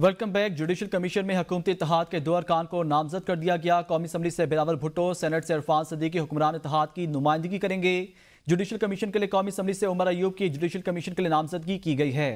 Welcome back judicial commission में हुकूमती इतिहाद के दो अरकान को नामजद कर दिया गया कौमी असम्बली से बिलावल भुट्टो सेनेट से इरफान सदीकी हुक्मरान इतिहाद की नुमाइंदगी करेंगे जुडिशल कमीशन के लिए कौमी असम्बली से उमर अयूब की जुडिशल कमीशन के लिए नामजदगी की गई है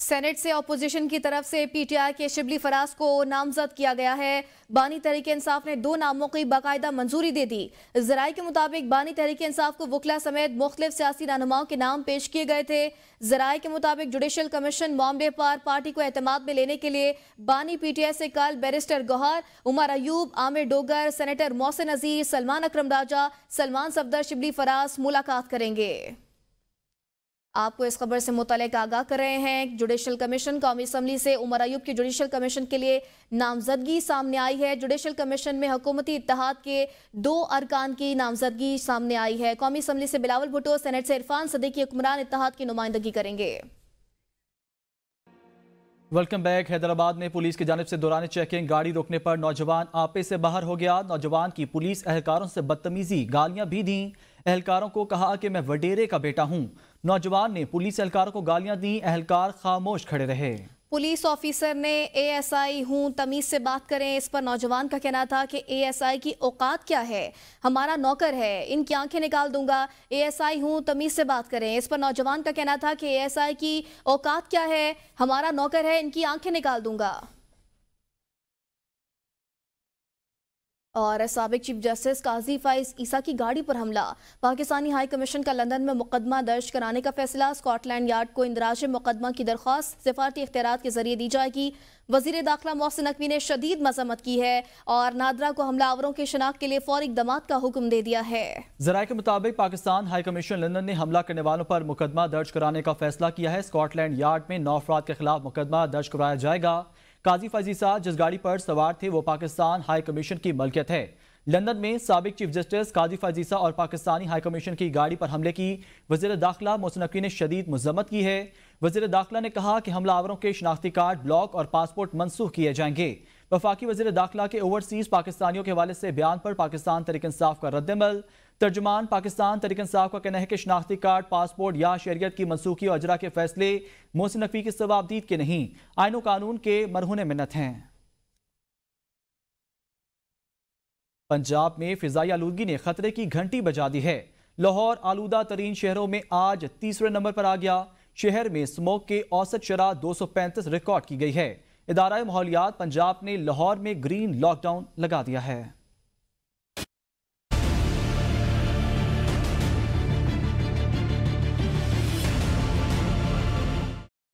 सेनेट से ऑपोजिशन की तरफ से पीटीआई के शिबली फराज को नामजद किया गया है बानी तहरीक इंसाफ ने दो नामों की बाकायदा मंजूरी दे दी जराये के मुताबिक बानी तहरीके इंसाफ को वकला समेत मुख्तलिफ सियासी रहनुमाओं के नाम पेश किए गए थे जराये के मुताबिक जुडिशल कमीशन मामले पर पार्टी को एतमाद में लेने के लिए बानी पीटीआई से कल बैरिस्टर गौहर उमर अयूब आमिर डोगर सेनेटर मोहसिन अजीज सलमान अक्रम राजा सलमान सफदर शिबली फराज मुलाकात करेंगे आपको इस खबर से मुतल आगाह कर रहे हैं जुडिशल कमीशन कौमी असम्बली से उमर अयूब की जुडिशल कमीशन के लिए नामजदगी सामने आई है जुडिशल कमीशन में हकूमती इतिहाद के दो अरकान की नामजदगी सामने आई है कौमी असम्बली से बिलावल भुटो सेनेट से इरफान सदी की हुक्मरान इतिहाद की नुमाइंदगी करेंगे वेलकम बैक हैदराबाद में पुलिस की जानब से दौरान चेकिंग गाड़ी रोकने पर नौजवान आपे से बाहर हो गया नौजवान की पुलिस एहलकारों से बदतमीजी गालियां भी दी एहलकारों को कहा कि मैं वडेरे का बेटा हूं नौजवान ने पुलिस एहलकारों को गालियां दी अहलकार खामोश खड़े रहे पुलिस ऑफिसर ने एएसआई हूं तमीज़ से बात करें इस पर नौजवान का कहना था कि एएसआई की औकात क्या है हमारा नौकर है इनकी आंखें निकाल दूंगा एएसआई हूं तमीज़ से बात करें इस पर नौजवान का कहना था कि एएसआई की औकात क्या है हमारा नौकर है इनकी आंखें निकाल दूंगा और सबक चीफ जस्टिस काजी फाइज ईसा की गाड़ी पर हमला पाकिस्तानी हाई कमीशन का लंदन में मुकदमा दर्ज कराने का फैसला स्कॉटलैंड यार्ड को इंदराज मुकदमा की दरख्वास्त सिफारती अख्तियार के जरिए दी जाएगी वजीर दाखिला मोहसिन नकवी ने शदीद मजम्मत की है और नादरा को हमलावरों के शनाख्त के लिए फौर इकदाम का हुक्म दे दिया है जरा के मुताबिक पाकिस्तान हाई कमीशन लंदन ने हमला करने वालों पर मुकदमा दर्ज कराने का फैसला किया है स्कॉटलैंड यार्ड में नौ अफराद के खिलाफ मुकदमा दर्ज कराया जाएगा काजी साहब जिस गाड़ी पर सवार थे वो पाकिस्तान हाई कमीशन की मलकियत है लंदन में सबक चीफ जस्टिस काजी फाजीसा और पाकिस्तानी हाई कमीशन की गाड़ी पर हमले की वजीर दाखिला मोसनकी ने शदीद मजम्मत की है वजीर दाखिला ने कहा कि हमलावरों के शनाख्ती कार्ड ब्लॉक और पासपोर्ट मनसूख किए जाएंगे वफाकी वजीर दाखिला के ओवरसीज पाकिस्तानियों के हवाले से बयान पर पाकिस्तान तरीक इंसाफ का रद्दमल तर्जमान पाकिस्तान तरीकन साहब का कहना है कि शनाख्ती कार्ड पासपोर्ट या शरीयत की मनसूखी और अजरा के फैसले मोहसिन नकवी की जवाबदीद के नहीं आयनो कानून के मरहून मिन्नत हैं पंजाब में फिजाई आलूगी ने खतरे की घंटी बजा दी है लाहौर आलूदा तरीन शहरों में आज तीसरे नंबर पर आ गया शहर में स्मोक के औसत शराह दो सौ पैंतीस रिकॉर्ड की गई है इदारा माहौलियात पंजाब ने लाहौर में ग्रीन लॉकडाउन लगा दिया है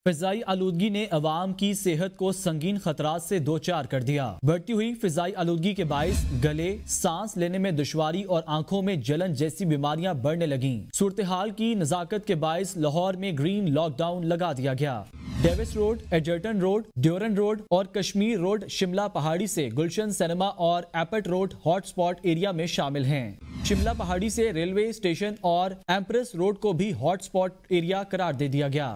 फिजाई आलूदगी ने अवाम की सेहत को संगीन खतरा से दो चार कर दिया बढ़ती हुई फिजाई आलूदगी के बायस गले सांस लेने में दुशारी और आंखों में जलन जैसी बीमारियां बढ़ने लगी सूरत हाल की नजाकत के बायस लाहौर में ग्रीन लॉकडाउन लगा दिया गया Davis road Egerton road Durand road और कश्मीर रोड शिमला पहाड़ी से गुलशन सिनेमा और एपट रोड हॉटस्पॉट एरिया में शामिल हैं। शिमला पहाड़ी से रेलवे स्टेशन और एम्प्रेस रोड को भी हॉटस्पॉट एरिया करार दे दिया गया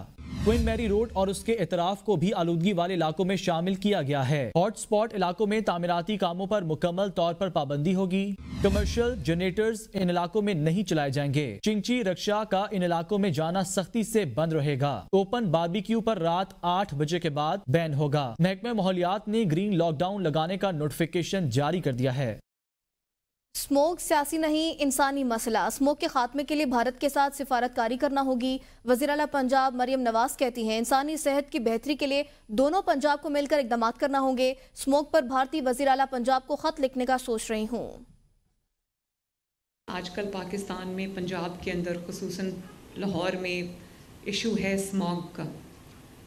क्विन मैरी रोड और उसके इतराफ को भी आलूदगी वाले इलाकों में शामिल किया गया है हॉटस्पॉट इलाकों में तामीराती कामों पर मुकम्मल तौर पर पाबंदी होगी कमर्शियल जनरेटर्स इन इलाकों में नहीं चलाए जाएंगे चिंची रक्षा का इन इलाकों में जाना सख्ती से बंद रहेगा ओपन बारबेक्यू पर रात आठ बजे के बाद बैन होगा महकमे माहौलियात ने ग्रीन लॉकडाउन लगाने का नोटिफिकेशन जारी कर दिया है स्मोक सियासी नहीं इंसानी मसला स्मोक के खात्मे के लिए भारत के साथ सिफारतकारी करना होगी वजीर अला पंजाब मरियम नवाज कहती हैं इंसानी सेहत की बेहतरी के लिए दोनों पंजाब को मिलकर इकदाम करना होंगे स्मोक पर भारतीय वजीर अला पंजाब को खत लिखने का सोच रही हूँ आजकल पाकिस्तान में पंजाब के अंदर खसूस लाहौर में इशू है स्मॉग का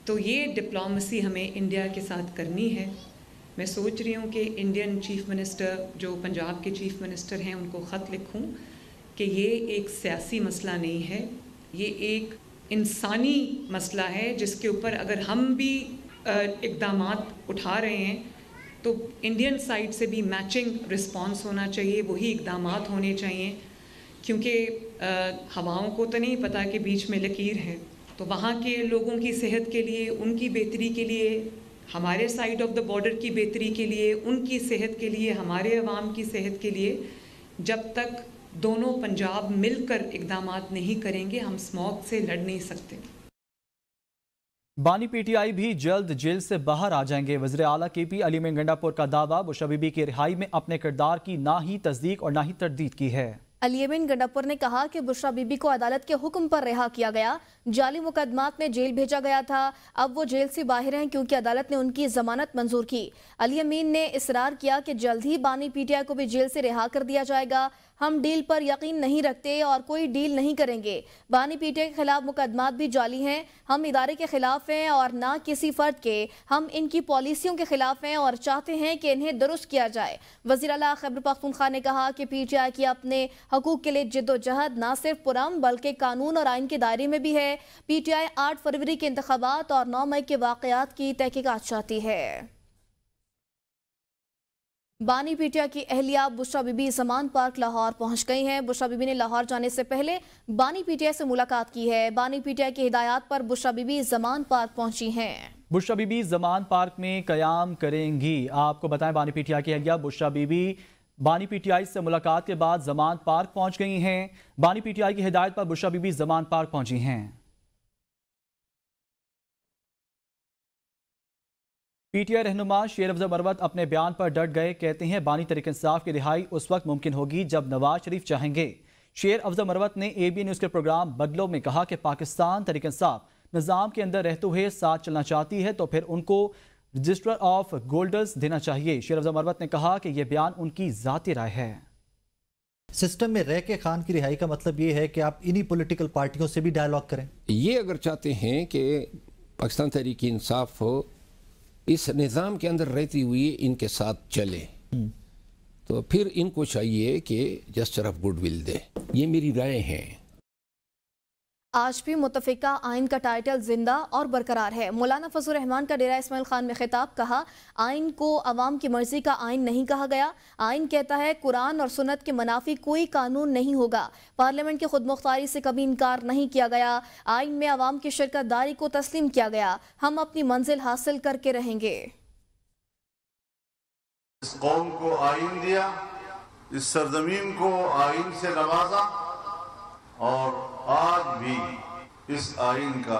तो ये डिप्लोमेसी हमें इंडिया के साथ करनी है मैं सोच रही हूँ कि इंडियन चीफ मिनिस्टर जो पंजाब के चीफ मिनिस्टर हैं उनको ख़त लिखूँ कि ये एक सियासी मसला नहीं है ये एक इंसानी मसला है जिसके ऊपर अगर हम भी इकदाम उठा रहे हैं तो इंडियन साइड से भी मैचिंग रिस्पॉन्स होना चाहिए वही इकदाम होने चाहिए क्योंकि हवाओं को तो नहीं पता कि बीच में लकीर है तो वहाँ के लोगों की सेहत के लिए उनकी बेहतरी के लिए हमारे साइड ऑफ द बॉर्डर की बेहतरी के लिए उनकी सेहत के लिए हमारे आवाम की सेहत के लिए जब तक दोनों पंजाब मिलकर इकदाम नहीं करेंगे हम स्मॉक से लड़ नहीं सकते बानी पीटीआई भी जल्द जेल से बाहर आ जाएंगे वजर अला के पी अली में गंडापुर का दावा बुशबीबी की रिहाई में अपने किरदार की ना ही तस्दीक और ना ही तरदीद की है अलियमिन गंडापुर ने कहा कि बुशरा बीबी को अदालत के हुक्म पर रिहा किया गया जाली मुकदमात में जेल भेजा गया था अब वो जेल से बाहर हैं क्योंकि अदालत ने उनकी जमानत मंजूर की अलियमीन ने इसरार किया कि जल्द ही बानी पीटीआई को भी जेल से रिहा कर दिया जाएगा हम डील पर यकीन नहीं रखते और कोई डील नहीं करेंगे बानी पीटीआई के खिलाफ मुकदमात भी जाली हैं हम इदारे के खिलाफ हैं और ना किसी फर्द के हम इनकी पॉलिसियों के खिलाफ हैं और चाहते हैं कि इन्हें दुरुस्त किया जाए वजीर अला खैबर पख्तूनखा ने कहा कि पीटीआई की अपने हकूक के लिए जिदोजहद न सिर्फ पुरम बल्कि कानून और आइन के दायरे में भी है पी टी आई आठ फरवरी के इंतबात और नौ मई के वाकयात की तहकीकत चाहती है बानी पीटिया की अहलिया बुशा बीबी जमान पार्क लाहौर पहुंच गई हैं बुशा बीबी ने लाहौर जाने से पहले बानी पीटिया से मुलाकात की है बानी पीटिया की हिदायत पर बुशा बीबी जमान पार्क पहुंची हैं बुशा बीबी जमान पार्क में कयाम करेंगी आपको बताएं बानी पीटिया की अहलिया बुशा बीबी बानी पीटीआई से मुलाकात के बाद जमान पार्क पहुंच गई हैं बानी पीटीआई की हिदायत पर बुशा बीबी जमान पार्क पहुंची हैं पीटीआई रहनुमा शेर अफजल मरवत अपने बयान पर डट गए कहते हैं बानी तरीक इंसाफ की रिहाई उस वक्त मुमकिन होगी जब नवाज शरीफ चाहेंगे शेर अफजल मरवत ने बी न्यूज के प्रोग्राम बदलो में कहा कि पाकिस्तान तरीक इंसाफ निज़ाम के अंदर रहते हुए साथ चलना चाहती है तो फिर उनको रजिस्ट्रर ऑफ गोल्डर्स देना चाहिए शेर अफजा मरवत ने कहा कि यह बयान उनकी ज़ाती राय है सिस्टम में रह के खान की रिहाई का मतलब ये है कि आप इन्हीं पॉलिटिकल पार्टियों से भी डायलॉग करें ये अगर चाहते हैं कि पाकिस्तान तहरीक इंसाफ हो इस निज़ाम के अंदर रहती हुई इनके साथ चले हम्म। तो फिर इनको चाहिए कि जस्टर ऑफ गुडविल दे ये मेरी राय है आज भी मुतफिका आइन का टाइटल जिंदा और बरकरार है मौलाना फजल रहमान का डेरा इसमाइल खान में खिताब कहा आइन को अवाम की मर्जी का आइन नहीं कहा गया आइन कहता है कुरान और सुनत के मुनाफी कोई कानून नहीं होगा पार्लियामेंट की खुद मुख्तारी से कभी इनकार नहीं किया गया आइन में अवाम की शिरकत दारी को तस्लीम किया गया हम अपनी मंजिल हासिल करके रहेंगे इस इस सरजमीन को आइन से नवाजा और आज भी इस आइन का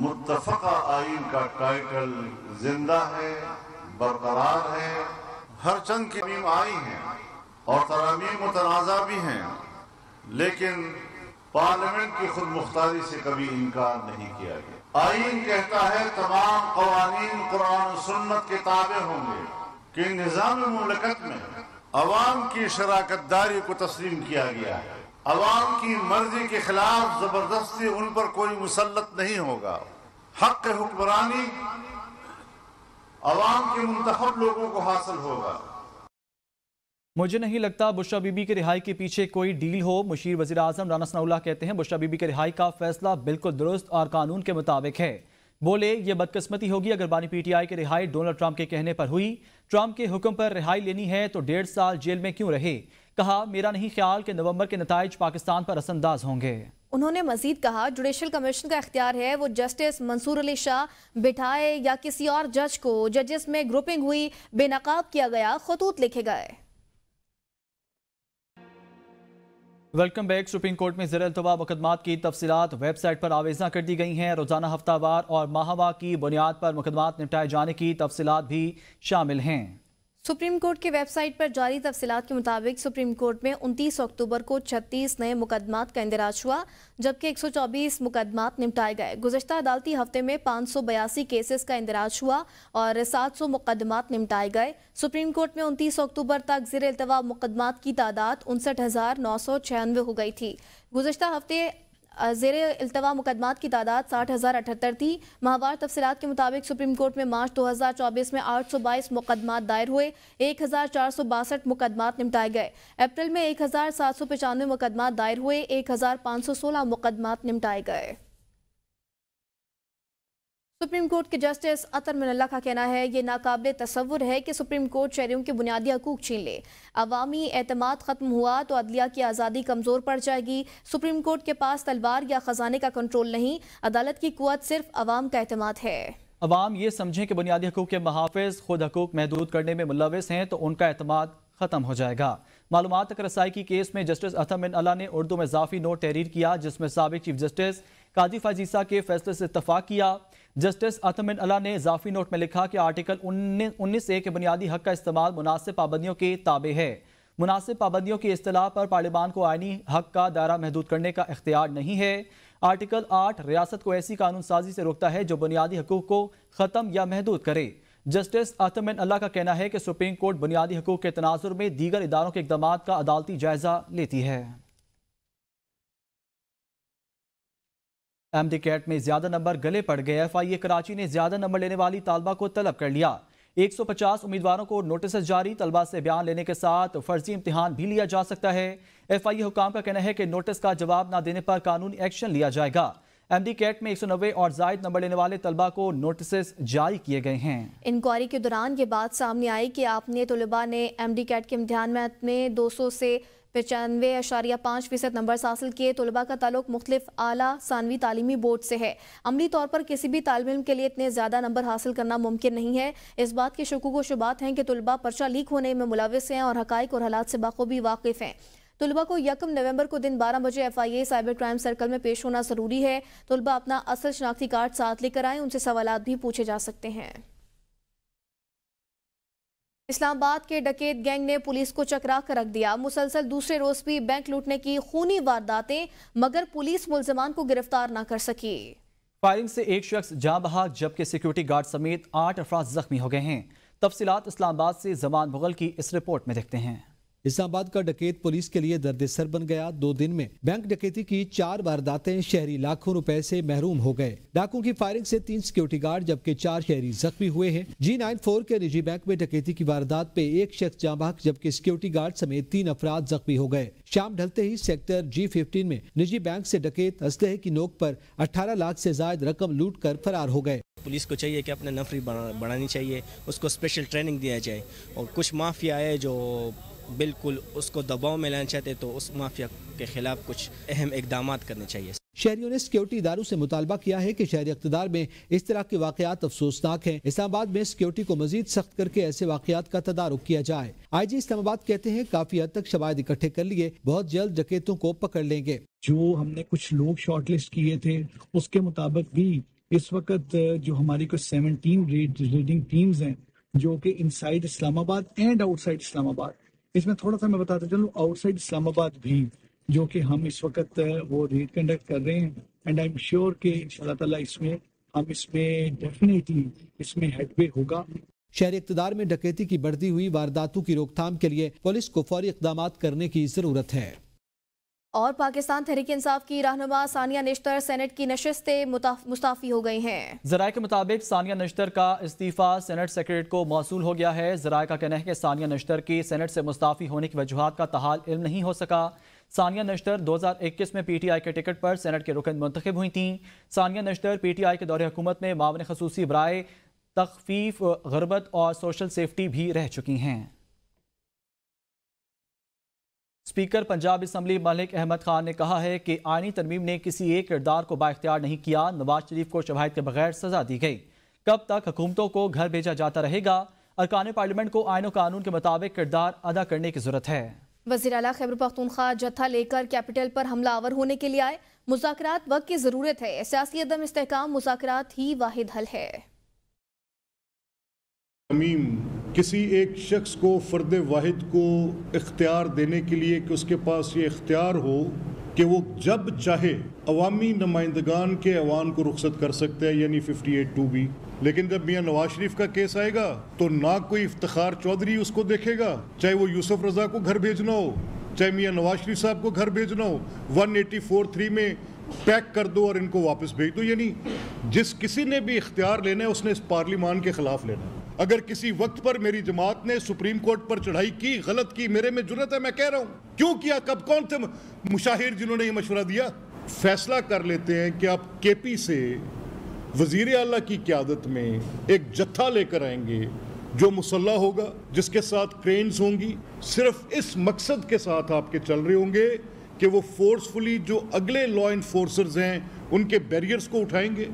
मुतफ़ा आइन का टाइटल जिंदा है बरकरार है हर चंद की तरमीम आई हैं और तरमीम मुतनाज़ा भी हैं लेकिन पार्लियामेंट की खुद मुख्तारी से कभी इनकार नहीं किया गया आइन कहता है तमाम कवानी कुरान सुन्नत के ताबे होंगे कि निज़ाम ममलकत में अवाम की शराकत दारी को तस्लीम किया गया है अवाम की मर्जी के खिलाफ जबरदस्ती उन पर कोई मुसलत नहीं होगा हक हुक्मरानी अवाम के मुंतब लोगों को हासिल होगा मुझे नहीं लगता बुशा बीबी के रिहाई के पीछे कोई डील हो मुशीर वजी अजम राना सनाउल्ला कहते हैं बुशा बीबी के रिहाई का फैसला बिल्कुल दुरुस्त और कानून के मुताबिक है बोले यह बदकस्मती होगी अगर बानी पी टी आई की रिहाई डोनल्ड ट्रंप के कहने पर हुई ट्रंप के हुक्म पर रिहाई लेनी है तो डेढ़ साल जेल में क्यों रहे कहा मेरा नहीं ख्याल कि नवंबर के नतज पाकिस्तान पर असरअंदाज होंगे उन्होंने मजीद कहा जुडिशल कमीशन का इख्तियार है वो जस्टिस मंसूर अली शाह बिठाए या किसी और जज को जजेस में ग्रुपिंग हुई बेनकाब किया गया खतूत लिखे गए वेलकम बैक सुप्रीम कोर्ट में जर तवा मुकदमात की तफसीत वेबसाइट पर आवेजना कर दी गई हैं रोजाना हफ्तावार और माहवा की बुनियाद पर मुकदमात निपटाए जाने की तफसीत भी शामिल हैं सुप्रीम कोर्ट की वेबसाइट पर जारी तफसीत के मुताबिक सुप्रीम कोर्ट में 29 अक्टूबर को 36 नए मुकदमात का इंदराज हुआ जबकि 124 मुकदमात निपटाए गए गुजशत अदालती हफ्ते में पाँच सौ बयासी केसेस का इंदराज हुआ और 700 मुकदमात निपटाए गए सुप्रीम कोर्ट में 29 अक्टूबर तक जेर अल्तवा मुकदमात की तादाद उनसठ हो गई थी गुजशत हफ्ते जेर अल्तवा मुकदमा की तादाद साठ हज़ार अठहत्तर थी माहवार तफसलत के मुताबिक सुप्रीम कोर्ट में मार्च दो हज़ार चौबीस में आठ सौ बाईस मुकदमा दायर हुए एक हज़ार चार सौ बासठ मुकदमा निपटाए गए अप्रैल में एक हज़ार सात सौ पचानवे मुकदमा दायर हुए एक हज़ार पाँच सौ सोलह मुकदमा निपटाए गए सुप्रीम कोर्ट के जस्टिस अतर मनल्ला का कहना है ये नाकाबिल तस्वुर है कि सुप्रीम कोर्ट शहरीों के बुनियादी हकूक छीन ले अवामी अहतमाद ख़त्म हुआ तो अदलिया की आज़ादी कमज़ोर पड़ जाएगी सुप्रीम कोर्ट के पास तलवार या ख़जाने का कंट्रोल नहीं अदालत की कुत सिर्फ अवाम का अहतमाद है अवाम ये समझें कि बुनियादी हकूक के महाफ खुद हकूक महदूद करने में मुलविस हैं तो उनका अहतमाद ख़त्म हो जाएगा मालूम तक रसाई की केस में जस्टिस अतम अला ने उर्दू में इजाफी नोट तहरीर किया जिसमें सबक चीफ जस्टिस काजी फाजीसा के फैसले से इतफाक़ किया जस्टिस अतमिन अला ने इजाफी नोट में लिखा कि आर्टिकल उन्नीस ए के बुनियादी हक का इस्तेमाल मुनासिब पाबंदियों के ताबे है मुनासिब पाबंदियों की असलाह पर पार्लिमान को आइनी हक का दायरा महदूद करने का इख्तियार नहीं है आर्टिकल आठ रियासत को ऐसी कानून साजी से रोकता है जो बुनियादी हकूक को ख़त्म या महदूद करे जस्टिस अतमिन अल्लाह का कहना है कि सुप्रीम कोर्ट बुनियादी हकूक के तनाजुर में दीगर इदारों के इकदाम का अदालती जायजा लेती है डी कैट में ज्यादा नंबर गले पड़ गए एफ आई ए कराची ने ज्यादा नंबर लेने वाली तालबा को तलब कर लिया 150 उम्मीदवारों को नोटिस जारी तलबा से बयान लेने के साथ फर्जी इम्तिहान भी लिया जा सकता है एफ आई ए हुकाम का कहना है कि नोटिस का जवाब ना देने पर कानून एक्शन लिया जाएगा एमडी कैट में एक सौ नब्बे और जायद नंबर लेने वाले तलबा को नोटिस जारी किए गए हैं इंक्वायरी के दौरान ये बात सामने आई कि आपने तलबा ने एमडी कैट के इम्तिहान में सौ से पचानवे अशारिया पाँच फीसद नंबर्स हासिल किए तलबा का ताल्लुक मुख्तलिफ आला सानवी तालीमी बोर्ड से है अमली तौर पर किसी भी तालब इम के लिए इतने ज़्यादा नंबर हासिल करना मुमकिन नहीं है इस बात के शकू व शुबात हैं कि तलबा पर्चा लीक होने में मुलविस हैं और हक़ और हालात से बाखूबी वाकिफ़ हैं तलबा को यकम नवंबर को दिन 12 बजे F I A cyber crime circle में पेश होना ज़रूरी है तलबा अपना असल शनाख्ती कार्ड साथ लेकर आए उनसे सवाल भी पूछे जा सकते हैं इस्लामाबाद के डकैत गैंग ने पुलिस को चकरा कर रख दिया मुसलसल दूसरे रोज भी बैंक लूटने की खूनी वारदातें मगर पुलिस मुलजमान को गिरफ्तार न कर सकी फायरिंग से एक शख्स जा बहा जबकि सिक्योरिटी गार्ड समेत आठ अफराज जख्मी हो गए हैं तफसीत इस्लामाबाद से जमान मुगल की इस रिपोर्ट में देखते हैं इस्लामाबाद का डकैत पुलिस के लिए दर्द सर बन गया दो दिन में बैंक डकैती की चार वारदातें शहरी लाखों रुपए से महरूम हो गए डाकू की फायरिंग से तीन सिक्योरिटी गार्ड जबकि चार शहरी जख्मी हुए हैं जी नाइन फोर के निजी बैंक में डकैती की वारदात पे एक शख्स जांबाक जबकि सिक्योरिटी गार्ड समेत तीन अफराद जख्मी हो गए शाम ढलते ही सेक्टर जी फिफ्टीन में निजी बैंक ऐसी डकैत असलह की नोक आरोप अठारह लाख ऐसी जायद रकम लूट कर फरार हो गए पुलिस को चाहिए कि अपने नफरी बढ़ानी चाहिए उसको स्पेशल ट्रेनिंग दिया जाए और कुछ माफिया है जो बिल्कुल उसको दबाव में लाना चाहते तो उस माफिया के खिलाफ कुछ अहम इकदाम करने चाहिए शहरियों ने सिक्योरिटी इदारों से मुतालबा किया है कि शहरी अकतदार में इस तरह के वाकत अफसोसनाक हैं इस्लाबाद में सिक्योरिटी को मजीद सख्त करके ऐसे वाकत का तदारुक किया जाए आई जी इस्लामाबाद कहते हैं काफी हद तक शवाद इकट्ठे कर लिए बहुत जल्द जकेतों को पकड़ लेंगे जो हमने कुछ लोग शॉर्ट लिस्ट किए थे उसके मुताबिक भी इस वक्त जो हमारी कुछ सेवनटीन रेडिंग टीम्स हैं जो कि inside Islamabad and outside Islamabad इसमें थोड़ा सा मैं बताता चलूँ आउटसाइड इस्लामाबाद भी जो कि हम इस वक्त वो रेड कंडक्ट कर रहे हैं एंड आई एम श्योर कि इन ताला इसमें हम इसमें डेफिनेटली इसमें हेडवे होगा शहरी इकतदार में डकैती की बढ़ती हुई वारदातों की रोकथाम के लिए पुलिस को फौरी इकदाम करने की जरूरत है और पाकिस्तान तहरीक इंसाफ की रहनुमा सानिया नश्तर सेनेट की नशस्तें मुस्ताफ़ी हो गई हैं जराये के मुताबिक सानिया नश्तर का इस्तीफ़ा सेनेट सेक्रेटरी को मौसू हो गया है जरा का कहना है कि सानिया नश्तर की सेनेट से मुस्ताफ़ी होने की वजूहत का तहाल इल्म नहीं हो सका सानिया नश्तर 2021 में पीटीआई के टिकट पर सेनेट के रुकन मुंतखब हुई थीं सानिया नश्तर आई के दौरे हुकूमत में मावन खसूसी बरए तखफीफ गरबत और सोशल सेफ्टी भी रह चुकी हैं स्पीकर पंजाब इसम्बली मलिक अहमद खान ने कहा है कि आइनी तरमीम ने किसी एक किरदार को बाख्तियार नहीं किया नवाज शरीफ को शवाहद के बगैर सजा दी गई कब तक हुकूमतों को घर भेजा जाता रहेगा अरकान पार्लियामेंट को आयन कानून के मुताबिक किरदार अदा करने की जरूरत है वजी अला खैबर पख्तूनख्वा जत्था लेकर कैपिटल पर हमलावर होने के लिए आए मुजाकर वक्त की ज़रूरत है सियासी अदम इसकाम मुजाकर ही वाहिद हल है किसी एक शख्स को फ़र्द वाहिद को इख्तियार देने के लिए कि उसके पास ये इख्तियार हो कि वो जब चाहे अवामी नुमाइंदगान के अवान को रुख्सत कर सकते हैं यानी फिफ्टी एट टू बी लेकिन जब मियाँ नवाज शरीफ का केस आएगा तो ना कोई इफ्तार चौधरी उसको देखेगा चाहे वो यूसुफ रजा को घर भेजना हो चाहे मियाँ नवाज शरीफ साहब को घर भेजना हो वन एटी फोर थ्री में पैक कर दो और इनको वापस भेज दो यानी जिस किसी ने भी इख्तियार लेना है उसने इस पार्लिमान के ख़िलाफ़ लेना है अगर किसी वक्त पर मेरी जमात ने सुप्रीम कोर्ट पर चढ़ाई की गलत की मेरे में जरूरत है मैं कह रहा हूँ क्यों किया कब कौन थे मुशाहिर जिन्होंने ये मशवरा दिया फैसला कर लेते हैं कि आप के पी से वजीर अला की क्यादत में एक जत्था लेकर आएंगे जो मुसल्ला होगा जिसके साथ क्रेन्स होंगी सिर्फ इस मकसद के साथ आपके चल रहे होंगे कि वो फोर्सफुली जो अगले लॉ इन्फोर्सर्स हैं उनके बैरियर्स को उठाएंगे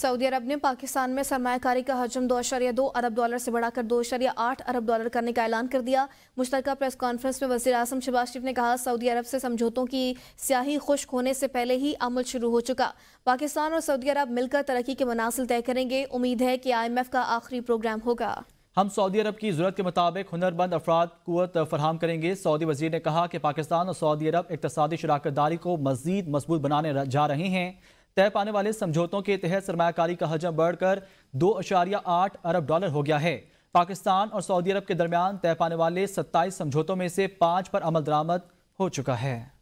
सऊदी अरब ने पाकिस्तान में सरमाकारी का हजम दो अशरिया दो अरब डॉलर से बढ़ाकर दो अशरिया आठ अरब डॉलर करने का ऐलान कर दिया मुश्तर प्रेस कॉन्फ्रेंस में वजी अजम शबाज शरीफ ने कहा सऊदी अरब से समझौतों की स्याही खुश्क होने से पहले ही अमल शुरू हो चुका पाकिस्तान और सऊदी अरब मिलकर तरक्की के मनासिल तय करेंगे उम्मीद है कि आई एम एफ का आखिरी प्रोग्राम होगा हम सऊदी अरब की ज़रूरत के मुताबिक हुनरमंद अफराद कुत फरहम करेंगे सऊदी वजीर ने कहा कि पाकिस्तान और सऊदी अरब इकतदी दारी को मजीद मजबूत बनाने जा रहे हैं तय पाने वाले समझौतों के तहत सरमाकारी का हजम बढ़कर दो अशारिया आठ अरब डॉलर हो गया है पाकिस्तान और सऊदी अरब के दरमियान तय पाने वाले सत्ताईस समझौतों में से पांच पर अमल दरामद हो चुका है